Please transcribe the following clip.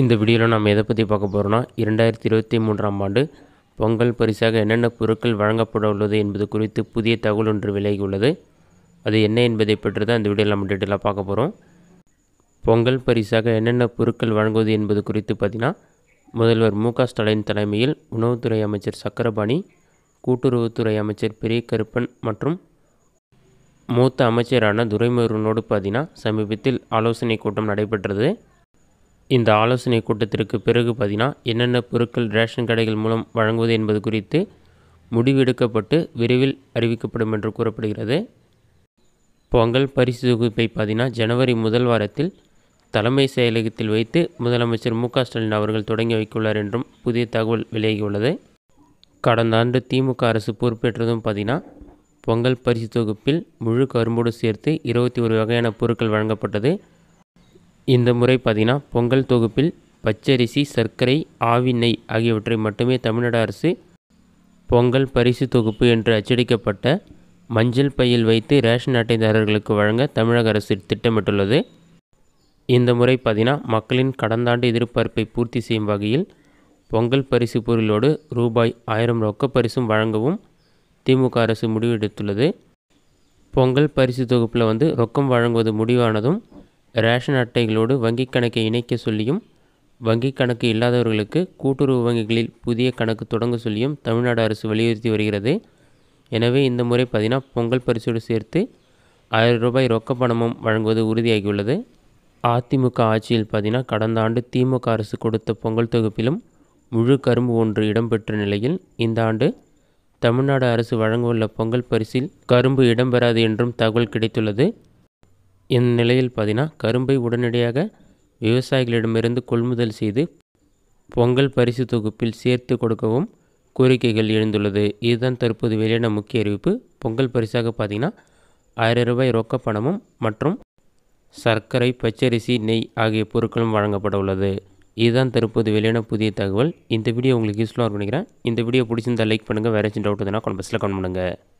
இந்த வீடியோவில் நம்ம எதை பற்றி பார்க்க போகிறோம்னா இரண்டாயிரத்தி இருபத்தி மூன்றாம் ஆண்டு பொங்கல் பரிசாக என்னென்ன பொருட்கள் வழங்கப்பட உள்ளது என்பது குறித்து புதிய தகவல் ஒன்று விலகியுள்ளது அது என்ன என்பதை பற்றி தான் இந்த வீடியோவில் நம்ம டீட்டெயிலாக பார்க்க போகிறோம் பொங்கல் பரிசாக என்னென்ன பொருட்கள் வழங்குவது என்பது குறித்து பார்த்திங்கன்னா முதல்வர் மு க ஸ்டாலின் தலைமையில் உணவுத்துறை அமைச்சர் சக்கரபாணி கூட்டுறவுத்துறை அமைச்சர் பெரிய கருப்பன் மற்றும் மூத்த அமைச்சரான துரைமுருகனோடு பார்த்தீங்கன்னா சமீபத்தில் ஆலோசனை கூட்டம் நடைபெற்றது இந்த ஆலோசனை கூட்டத்திற்கு பிறகு பார்த்தீங்கன்னா என்னென்ன பொருட்கள் ரேஷன் கடைகள் மூலம் வழங்குவது என்பது குறித்து முடிவெடுக்கப்பட்டு விரைவில் அறிவிக்கப்படும் என்று கூறப்படுகிறது பொங்கல் பரிசு தொகுப்பை பார்த்தீங்கன்னா ஜனவரி முதல் வாரத்தில் தலைமை செயலகத்தில் வைத்து முதலமைச்சர் மு ஸ்டாலின் அவர்கள் தொடங்கி வைக்கவுள்ளார் என்றும் புதிய தகவல் வெளியாகியுள்ளது கடந்த ஆண்டு திமுக அரசு பொறுப்பேற்றதும் பார்த்தீங்கன்னா பொங்கல் பரிசு தொகுப்பில் முழு கரும்போடு சேர்த்து இருபத்தி ஒரு வகையான பொருட்கள் வழங்கப்பட்டது இந்த முறை பார்த்திங்கன்னா பொங்கல் தொகுப்பில் பச்சரிசி சர்க்கரை ஆவி நெய் ஆகியவற்றை மட்டுமே தமிழ்நாடு அரசு பொங்கல் பரிசு தொகுப்பு என்று அச்சடிக்கப்பட்ட மஞ்சள் பையில் வைத்து ரேஷன் அட்டைதாரர்களுக்கு வழங்க தமிழக அரசு திட்டமிட்டுள்ளது இந்த முறை பார்த்திங்கன்னா மக்களின் கடந்த ஆண்டு எதிர்பார்ப்பை பூர்த்தி செய்யும் வகையில் பொங்கல் பரிசு பொருளோடு ரூபாய் ஆயிரம் ரொக்க பரிசும் வழங்கவும் திமுக அரசு முடிவெடுத்துள்ளது பொங்கல் பரிசு தொகுப்பில் வந்து ரொக்கம் வழங்குவது முடிவானதும் ரேஷன் அட்டைகளோடு வங்கிக் கணக்கை இணைக்க சொல்லியும் வங்கிக் கணக்கு இல்லாதவர்களுக்கு கூட்டுறவு வங்கிகளில் புதிய கணக்கு தொடங்க சொல்லியும் தமிழ்நாடு அரசு வலியுறுத்தி வருகிறது எனவே இந்த முறை பார்த்திங்கன்னா பொங்கல் பரிசோடு சேர்த்து ஆயிரம் ரூபாய் ரொக்க பணமும் வழங்குவது உறுதியாகியுள்ளது அதிமுக ஆட்சியில் பார்த்திங்கன்னா கடந்த ஆண்டு திமுக அரசு கொடுத்த பொங்கல் தொகுப்பிலும் முழு கரும்பு ஒன்று இடம்பெற்ற நிலையில் இந்த ஆண்டு தமிழ்நாடு அரசு வழங்கவுள்ள பொங்கல் பரிசில் கரும்பு இடம்பெறாது என்றும் தகவல் கிடைத்துள்ளது இந்நிலையில் பார்த்தீங்கன்னா கரும்பை உடனடியாக விவசாயிகளிடமிருந்து கொள்முதல் செய்து பொங்கல் பரிசு தொகுப்பில் சேர்த்து கொடுக்கவும் கோரிக்கைகள் எழுந்துள்ளது இதுதான் தற்போது வெளியான முக்கிய அறிவிப்பு பொங்கல் பரிசாக பார்த்தீங்கன்னா ஆயிரம் ரூபாய் ரொக்க பணமும் மற்றும் சர்க்கரை பச்சரிசி நெய் ஆகிய பொருட்களும் வழங்கப்பட உள்ளது இதுதான் தற்போது வெளியான புதிய தகவல் இந்த வீடியோ உங்களுக்கு யூஸ்ஃபுல்லாக இருக்கும் நினைக்கிறேன் இந்த வீடியோ பிடிச்சிருந்தால் லைக் பண்ணுங்கள் வேறு ஏதாச்சும் டவுட் இருந்தால் கொஞ்சம் பஸ்ஸில் கமெண்ட் பண்ணுங்கள்